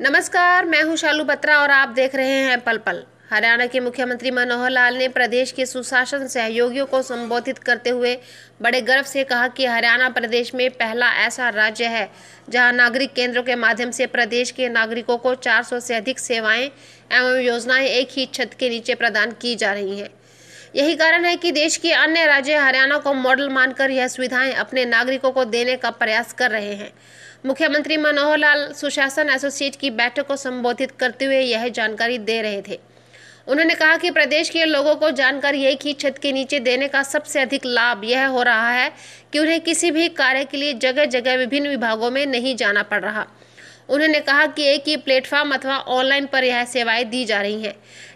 नमस्कार मैं हूं शालू बत्रा और आप देख रहे हैं पल पल हरियाणा के मुख्यमंत्री मनोहर लाल ने प्रदेश के सुशासन सहयोगियों को संबोधित करते हुए बड़े गर्व से कहा कि हरियाणा प्रदेश में पहला ऐसा राज्य है जहां नागरिक केंद्रों के माध्यम से प्रदेश के नागरिकों को 400 से अधिक सेवाएं एवं योजनाएं एक ही छत के नीचे प्रदान की जा रही हैं यही कारण है कि देश के अन्य राज्य हरियाणा को मॉडल मानकर यह सुविधाएं अपने नागरिकों को देने का प्रयास कर रहे हैं मुख्यमंत्री मनोहर लाल सुशासन एसोसिएट की बैठक को संबोधित करते हुए यह जानकारी दे रहे थे उन्होंने कहा कि प्रदेश के लोगों को जानकारी यह कि छत के नीचे देने का सबसे अधिक लाभ यह हो रहा है कि उन्हें किसी भी कार्य के लिए जगह जगह विभिन्न विभागों में नहीं जाना पड़ रहा उन्होंने कहा कि एक ही प्लेटफॉर्म अथवा ऑनलाइन पर यह सेवाएं दी जा रही हैं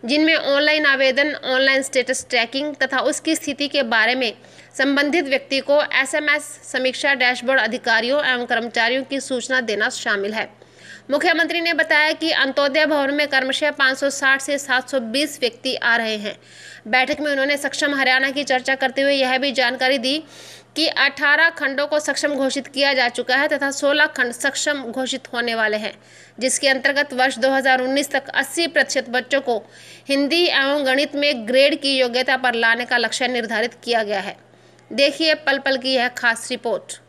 जिनमें ऑनलाइन आवेदन ऑनलाइन स्टेटस ट्रैकिंग तथा उसकी स्थिति के बारे में संबंधित व्यक्ति को एसएमएस समीक्षा डैशबोर्ड अधिकारियों एवं कर्मचारियों की सूचना देना शामिल है मुख्यमंत्री ने बताया कि अंत्योदय भवन में क्रमशः 560 से 720 व्यक्ति आ रहे हैं बैठक में उन्होंने सक्षम हरियाणा की चर्चा करते हुए यह भी जानकारी दी कि 18 खंडों को सक्षम घोषित किया जा चुका है तथा 16 खंड सक्षम घोषित होने वाले हैं जिसके अंतर्गत वर्ष 2019 तक 80 प्रतिशत बच्चों को हिंदी एवं गणित में ग्रेड की योग्यता पर लाने का लक्ष्य निर्धारित किया गया है देखिए पल पल की यह खास रिपोर्ट